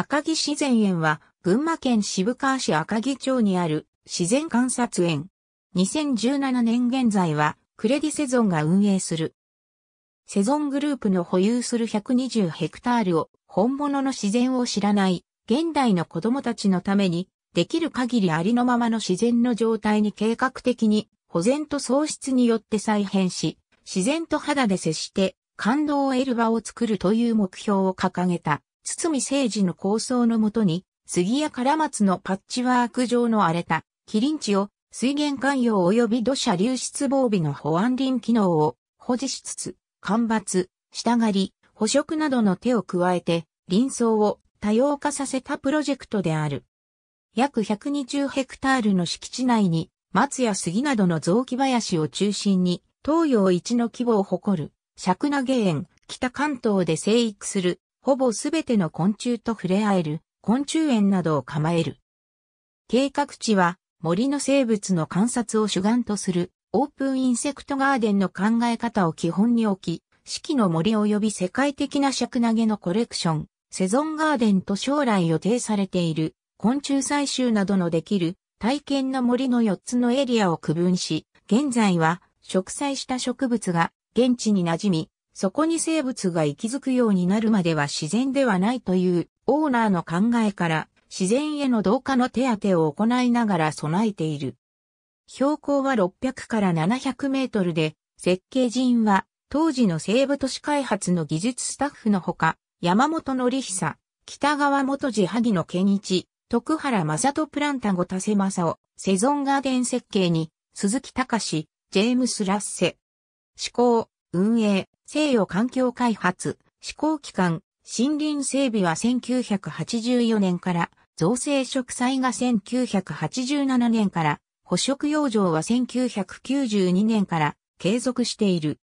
赤城自然園は、群馬県渋川市赤城町にある自然観察園。2017年現在は、クレディセゾンが運営する。セゾングループの保有する120ヘクタールを、本物の自然を知らない、現代の子供たちのために、できる限りありのままの自然の状態に計画的に、保全と喪失によって再編し、自然と肌で接して、感動を得る場を作るという目標を掲げた。堤政治の構想のもとに、杉や唐松のパッチワーク状の荒れた、キリン地を水源関与及び土砂流出防備の保安林機能を保持しつつ、干ばつ、下がり、捕食などの手を加えて、林草を多様化させたプロジェクトである。約120ヘクタールの敷地内に、松や杉などの雑木林を中心に、東洋一の規模を誇る、尺名げ園、北関東で生育するほぼすべての昆虫と触れ合える昆虫園などを構える。計画地は森の生物の観察を主眼とするオープンインセクトガーデンの考え方を基本に置き、四季の森及び世界的な尺投げのコレクション、セゾンガーデンと将来予定されている昆虫採集などのできる体験の森の4つのエリアを区分し、現在は植栽した植物が現地に馴染み、そこに生物が息づくようになるまでは自然ではないというオーナーの考えから自然への同化の手当てを行いながら備えている。標高は600から700メートルで、設計人は当時の西部都市開発の技術スタッフのほか、山本則久、北川元次萩野健一、徳原正人プランタゴ田瀬正夫、セゾンガーデン設計に、鈴木隆、ジェームス・ラッセ。思考、運営、西洋環境開発、施行機関、森林整備は1984年から、造成植栽が1987年から、捕食養生は1992年から継続している。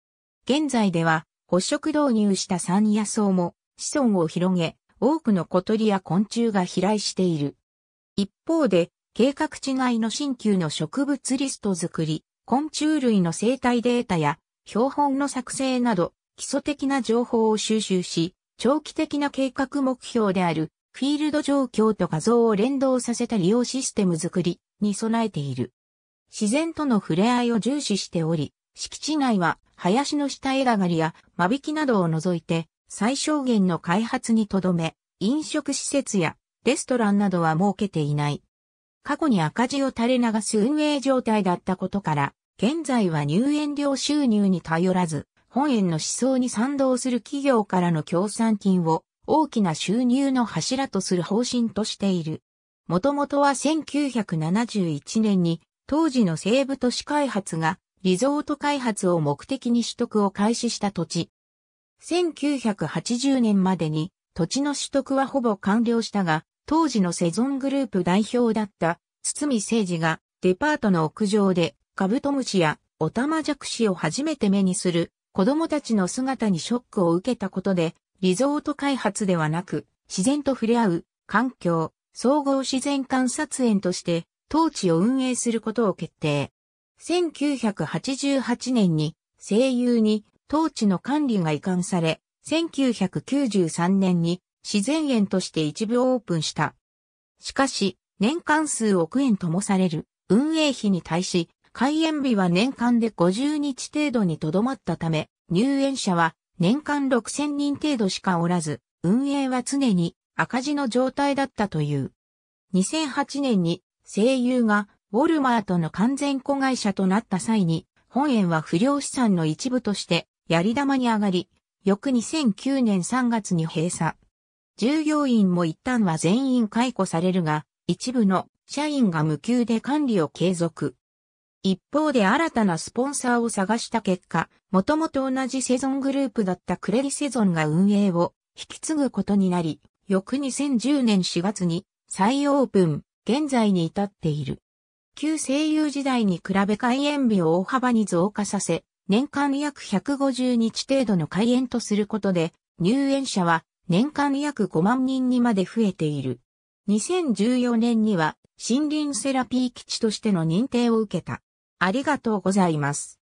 現在では、捕食導入した山野草も子孫を広げ、多くの小鳥や昆虫が飛来している。一方で、計画違いの新旧の植物リスト作り、昆虫類の生態データや標本の作成など、基礎的な情報を収集し、長期的な計画目標である、フィールド状況と画像を連動させた利用システム作りに備えている。自然との触れ合いを重視しており、敷地内は林の下枝がりや間引きなどを除いて最小限の開発にとどめ、飲食施設やレストランなどは設けていない。過去に赤字を垂れ流す運営状態だったことから、現在は入園料収入に頼らず、本園の思想に賛同する企業からの協賛金を大きな収入の柱とする方針としている。もともとは1971年に当時の西部都市開発がリゾート開発を目的に取得を開始した土地。1980年までに土地の取得はほぼ完了したが、当時のセゾングループ代表だった堤誠二がデパートの屋上でカブトムシやオタマジャクシを初めて目にする子供たちの姿にショックを受けたことで、リゾート開発ではなく、自然と触れ合う、環境、総合自然観察園として、当地を運営することを決定。1988年に、声優に当地の管理が移管され、1993年に自然園として一部オープンした。しかし、年間数億円ともされる運営費に対し、開園日は年間で50日程度にとどまったため、入園者は年間6000人程度しかおらず、運営は常に赤字の状態だったという。2008年に声優がウォルマートの完全子会社となった際に、本園は不良資産の一部としてやり玉に上がり、翌2009年3月に閉鎖。従業員も一旦は全員解雇されるが、一部の社員が無給で管理を継続。一方で新たなスポンサーを探した結果、もともと同じセゾングループだったクレディセゾンが運営を引き継ぐことになり、翌2010年4月に再オープン、現在に至っている。旧声優時代に比べ開園日を大幅に増加させ、年間約150日程度の開園とすることで、入園者は年間約5万人にまで増えている。2014年には森林セラピー基地としての認定を受けた。ありがとうございます。